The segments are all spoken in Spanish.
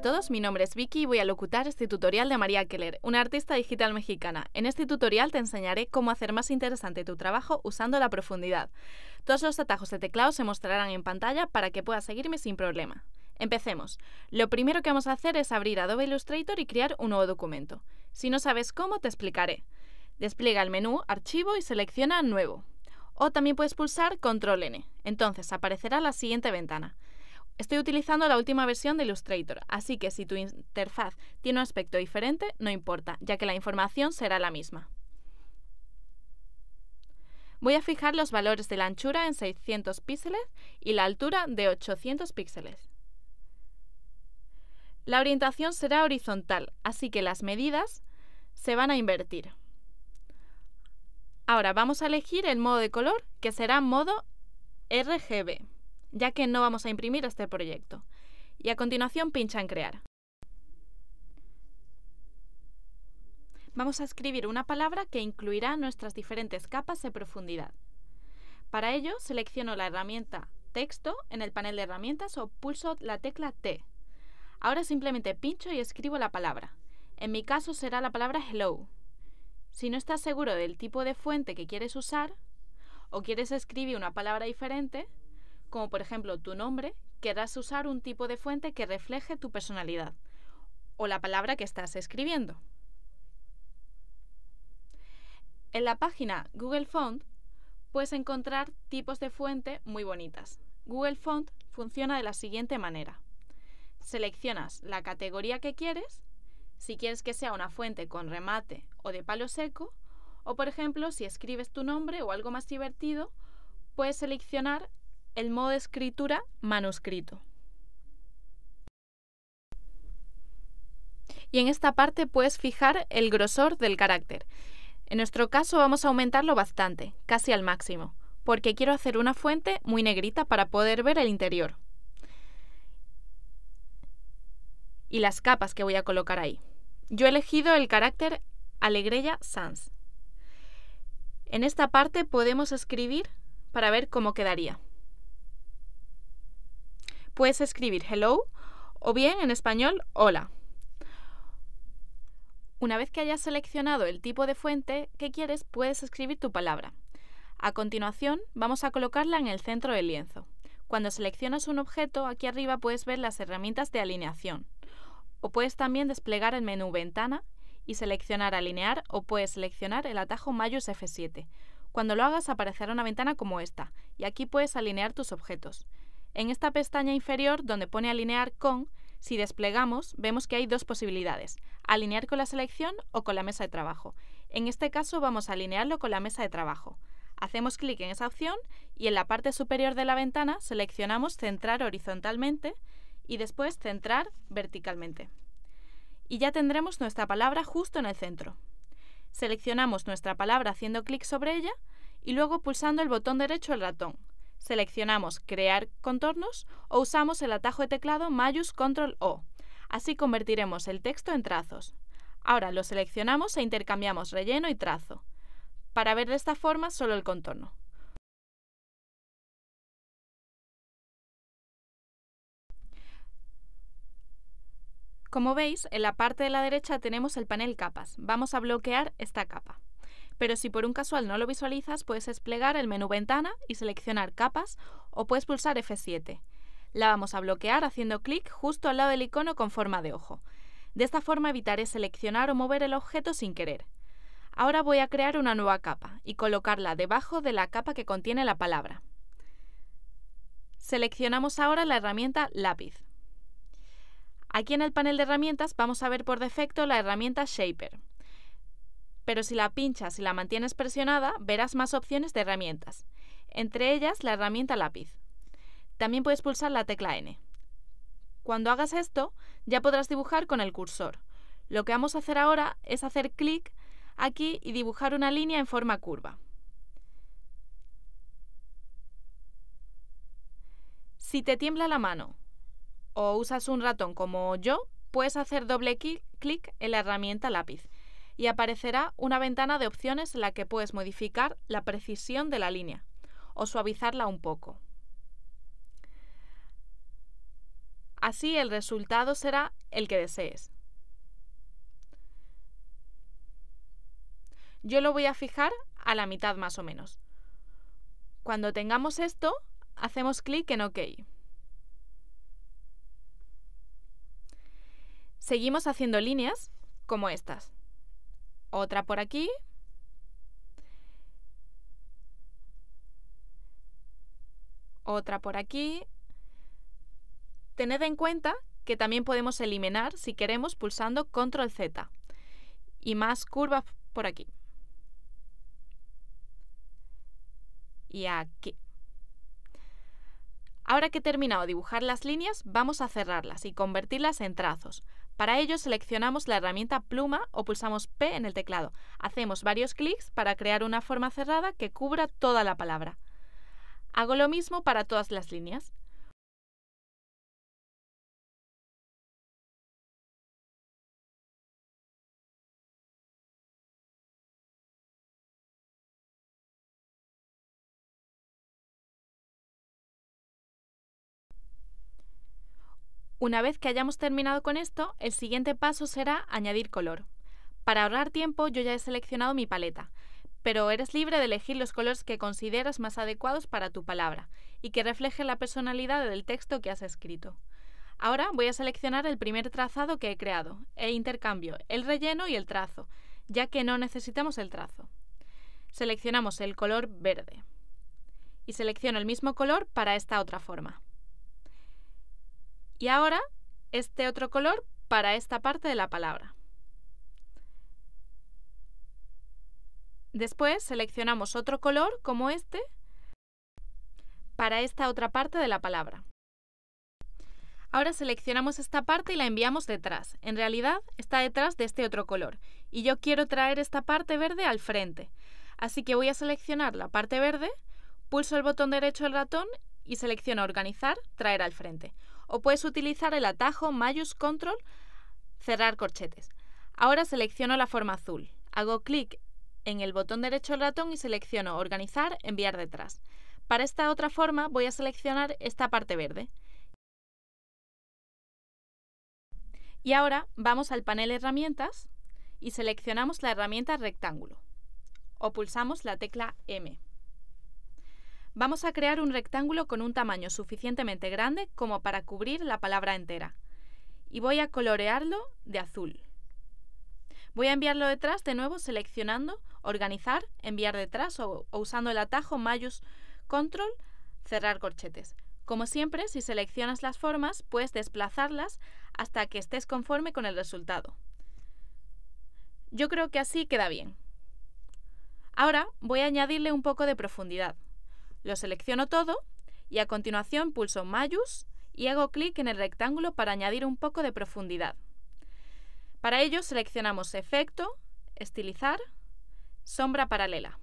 a todos, mi nombre es Vicky y voy a locutar este tutorial de María Keller, una artista digital mexicana. En este tutorial te enseñaré cómo hacer más interesante tu trabajo usando la profundidad. Todos los atajos de teclado se mostrarán en pantalla para que puedas seguirme sin problema. Empecemos. Lo primero que vamos a hacer es abrir Adobe Illustrator y crear un nuevo documento. Si no sabes cómo, te explicaré. Despliega el menú Archivo y selecciona Nuevo. O también puedes pulsar Control N. Entonces aparecerá la siguiente ventana. Estoy utilizando la última versión de Illustrator, así que si tu interfaz tiene un aspecto diferente, no importa, ya que la información será la misma. Voy a fijar los valores de la anchura en 600 píxeles y la altura de 800 píxeles. La orientación será horizontal, así que las medidas se van a invertir. Ahora vamos a elegir el modo de color, que será modo RGB ya que no vamos a imprimir este proyecto. Y a continuación pincha en crear. Vamos a escribir una palabra que incluirá nuestras diferentes capas de profundidad. Para ello, selecciono la herramienta Texto en el panel de herramientas o pulso la tecla T. Ahora simplemente pincho y escribo la palabra. En mi caso será la palabra hello. Si no estás seguro del tipo de fuente que quieres usar o quieres escribir una palabra diferente, como por ejemplo tu nombre, querrás usar un tipo de fuente que refleje tu personalidad o la palabra que estás escribiendo. En la página Google Font puedes encontrar tipos de fuente muy bonitas. Google Font funciona de la siguiente manera. Seleccionas la categoría que quieres, si quieres que sea una fuente con remate o de palo seco, o por ejemplo si escribes tu nombre o algo más divertido, puedes seleccionar el modo de escritura manuscrito. Y en esta parte puedes fijar el grosor del carácter. En nuestro caso vamos a aumentarlo bastante, casi al máximo, porque quiero hacer una fuente muy negrita para poder ver el interior. Y las capas que voy a colocar ahí. Yo he elegido el carácter Alegrella Sans. En esta parte podemos escribir para ver cómo quedaría puedes escribir hello o bien en español hola. Una vez que hayas seleccionado el tipo de fuente que quieres, puedes escribir tu palabra. A continuación, vamos a colocarla en el centro del lienzo. Cuando seleccionas un objeto, aquí arriba puedes ver las herramientas de alineación. O puedes también desplegar el menú Ventana y seleccionar Alinear o puedes seleccionar el atajo Mayus F7. Cuando lo hagas aparecerá una ventana como esta y aquí puedes alinear tus objetos. En esta pestaña inferior, donde pone alinear con, si desplegamos, vemos que hay dos posibilidades, alinear con la selección o con la mesa de trabajo. En este caso vamos a alinearlo con la mesa de trabajo. Hacemos clic en esa opción y en la parte superior de la ventana seleccionamos centrar horizontalmente y después centrar verticalmente. Y ya tendremos nuestra palabra justo en el centro. Seleccionamos nuestra palabra haciendo clic sobre ella y luego pulsando el botón derecho del ratón, seleccionamos Crear contornos o usamos el atajo de teclado Mayus Control O. Así convertiremos el texto en trazos. Ahora lo seleccionamos e intercambiamos relleno y trazo, para ver de esta forma solo el contorno. Como veis, en la parte de la derecha tenemos el panel capas. Vamos a bloquear esta capa pero si por un casual no lo visualizas, puedes desplegar el menú Ventana y seleccionar Capas o puedes pulsar F7. La vamos a bloquear haciendo clic justo al lado del icono con forma de ojo. De esta forma evitaré seleccionar o mover el objeto sin querer. Ahora voy a crear una nueva capa y colocarla debajo de la capa que contiene la palabra. Seleccionamos ahora la herramienta Lápiz. Aquí en el panel de herramientas vamos a ver por defecto la herramienta Shaper pero si la pinchas y la mantienes presionada, verás más opciones de herramientas, entre ellas la herramienta lápiz. También puedes pulsar la tecla N. Cuando hagas esto, ya podrás dibujar con el cursor. Lo que vamos a hacer ahora es hacer clic aquí y dibujar una línea en forma curva. Si te tiembla la mano o usas un ratón como yo, puedes hacer doble clic en la herramienta lápiz y aparecerá una ventana de opciones en la que puedes modificar la precisión de la línea o suavizarla un poco. Así el resultado será el que desees. Yo lo voy a fijar a la mitad más o menos. Cuando tengamos esto, hacemos clic en OK. Seguimos haciendo líneas como estas otra por aquí. Otra por aquí. Tened en cuenta que también podemos eliminar si queremos pulsando control Z. Y más curvas por aquí. Y aquí. Ahora que he terminado de dibujar las líneas, vamos a cerrarlas y convertirlas en trazos para ello seleccionamos la herramienta pluma o pulsamos P en el teclado. Hacemos varios clics para crear una forma cerrada que cubra toda la palabra. Hago lo mismo para todas las líneas. Una vez que hayamos terminado con esto, el siguiente paso será añadir color. Para ahorrar tiempo yo ya he seleccionado mi paleta, pero eres libre de elegir los colores que consideras más adecuados para tu palabra y que reflejen la personalidad del texto que has escrito. Ahora voy a seleccionar el primer trazado que he creado e intercambio el relleno y el trazo, ya que no necesitamos el trazo. Seleccionamos el color verde y selecciono el mismo color para esta otra forma. Y ahora, este otro color para esta parte de la palabra. Después seleccionamos otro color como este para esta otra parte de la palabra. Ahora seleccionamos esta parte y la enviamos detrás. En realidad está detrás de este otro color y yo quiero traer esta parte verde al frente. Así que voy a seleccionar la parte verde, pulso el botón derecho del ratón y selecciono organizar, traer al frente o puedes utilizar el atajo Mayus Control, cerrar corchetes. Ahora selecciono la forma azul. Hago clic en el botón derecho del ratón y selecciono Organizar, enviar detrás. Para esta otra forma voy a seleccionar esta parte verde. Y ahora vamos al panel Herramientas y seleccionamos la herramienta Rectángulo o pulsamos la tecla M. Vamos a crear un rectángulo con un tamaño suficientemente grande como para cubrir la palabra entera. Y voy a colorearlo de azul. Voy a enviarlo detrás de nuevo seleccionando, organizar, enviar detrás o, usando el atajo mayús control, cerrar corchetes. Como siempre, si seleccionas las formas, puedes desplazarlas hasta que estés conforme con el resultado. Yo creo que así queda bien. Ahora voy a añadirle un poco de profundidad. Lo selecciono todo y a continuación pulso Mayus y hago clic en el rectángulo para añadir un poco de profundidad. Para ello seleccionamos Efecto, Estilizar, Sombra paralela.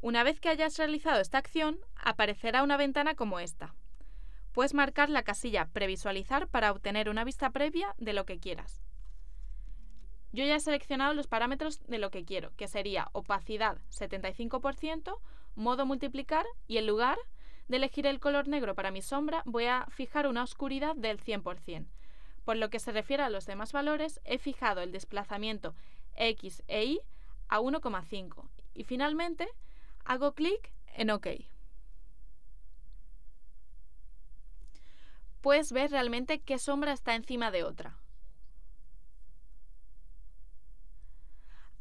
Una vez que hayas realizado esta acción, aparecerá una ventana como esta. Puedes marcar la casilla Previsualizar para obtener una vista previa de lo que quieras. Yo ya he seleccionado los parámetros de lo que quiero, que sería opacidad 75%, modo multiplicar y en lugar de elegir el color negro para mi sombra voy a fijar una oscuridad del 100%. Por lo que se refiere a los demás valores, he fijado el desplazamiento X e Y a 1,5 y finalmente hago clic en OK. Puedes ver realmente qué sombra está encima de otra.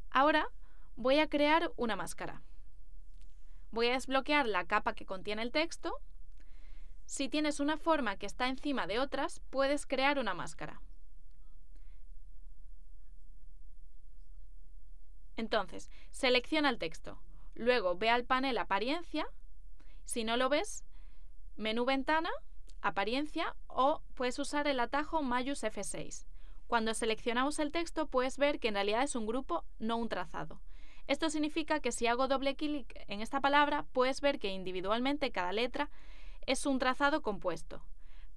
Ahora voy a crear una máscara. Voy a desbloquear la capa que contiene el texto. Si tienes una forma que está encima de otras, puedes crear una máscara. Entonces, selecciona el texto. Luego ve al panel Apariencia. Si no lo ves, menú Ventana, Apariencia o puedes usar el atajo Mayus F6. Cuando seleccionamos el texto puedes ver que en realidad es un grupo, no un trazado. Esto significa que si hago doble clic en esta palabra, puedes ver que individualmente cada letra es un trazado compuesto,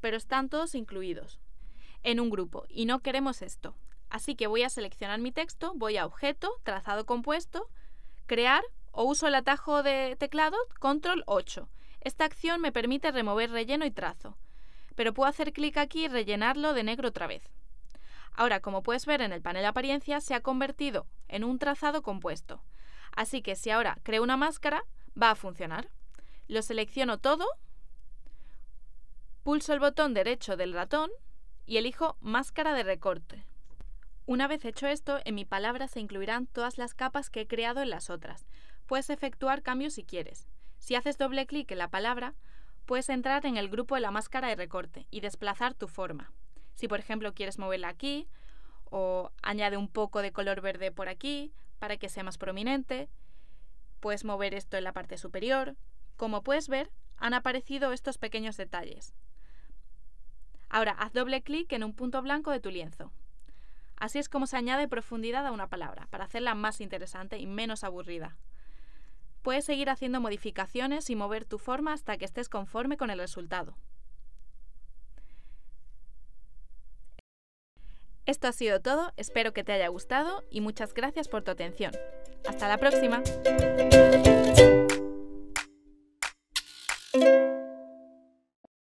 pero están todos incluidos en un grupo y no queremos esto. Así que voy a seleccionar mi texto, voy a objeto, trazado compuesto, crear o uso el atajo de teclado control 8. Esta acción me permite remover relleno y trazo, pero puedo hacer clic aquí y rellenarlo de negro otra vez. Ahora, como puedes ver en el panel apariencia, se ha convertido en un trazado compuesto. Así que si ahora creo una máscara, va a funcionar. Lo selecciono todo, pulso el botón derecho del ratón y elijo máscara de recorte. Una vez hecho esto, en mi palabra se incluirán todas las capas que he creado en las otras. Puedes efectuar cambios si quieres. Si haces doble clic en la palabra, puedes entrar en el grupo de la máscara de recorte y desplazar tu forma. Si por ejemplo quieres moverla aquí o añade un poco de color verde por aquí para que sea más prominente, puedes mover esto en la parte superior. Como puedes ver, han aparecido estos pequeños detalles. Ahora haz doble clic en un punto blanco de tu lienzo. Así es como se añade profundidad a una palabra, para hacerla más interesante y menos aburrida. Puedes seguir haciendo modificaciones y mover tu forma hasta que estés conforme con el resultado. Esto ha sido todo, espero que te haya gustado y muchas gracias por tu atención. Hasta la próxima.